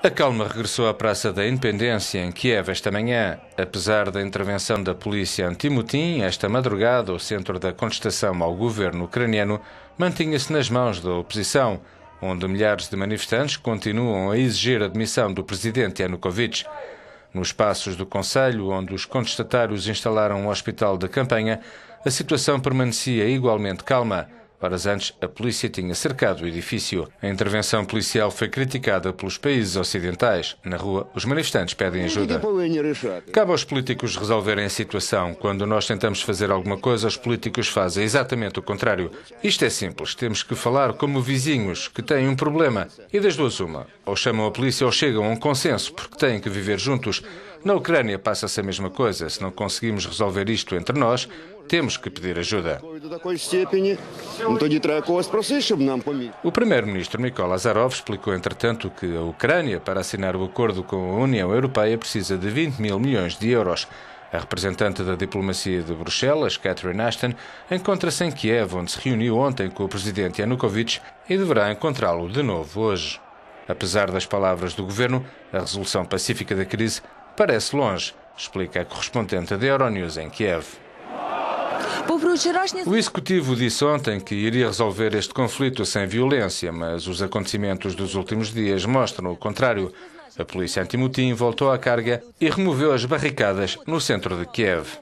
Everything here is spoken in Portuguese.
A calma regressou à Praça da Independência, em Kiev, esta manhã. Apesar da intervenção da polícia anti esta madrugada o centro da contestação ao governo ucraniano mantinha-se nas mãos da oposição, onde milhares de manifestantes continuam a exigir a demissão do presidente Yanukovych. Nos passos do Conselho, onde os contestatários instalaram um hospital de campanha, a situação permanecia igualmente calma. Horas antes, a polícia tinha cercado o edifício. A intervenção policial foi criticada pelos países ocidentais. Na rua, os manifestantes pedem ajuda. Cabe aos políticos resolverem a situação. Quando nós tentamos fazer alguma coisa, os políticos fazem exatamente o contrário. Isto é simples. Temos que falar como vizinhos que têm um problema. E das duas, uma. Ou chamam a polícia ou chegam a um consenso, porque têm que viver juntos. Na Ucrânia passa-se a mesma coisa. Se não conseguimos resolver isto entre nós, temos que pedir ajuda. O primeiro-ministro Mikhail Azarov explicou, entretanto, que a Ucrânia, para assinar o acordo com a União Europeia, precisa de 20 mil milhões de euros. A representante da diplomacia de Bruxelas, Catherine Ashton, encontra-se em Kiev, onde se reuniu ontem com o presidente Yanukovych e deverá encontrá-lo de novo hoje. Apesar das palavras do governo, a resolução pacífica da crise parece longe, explica a correspondente da Euronews em Kiev. O executivo disse ontem que iria resolver este conflito sem violência, mas os acontecimentos dos últimos dias mostram o contrário. A polícia anti voltou à carga e removeu as barricadas no centro de Kiev.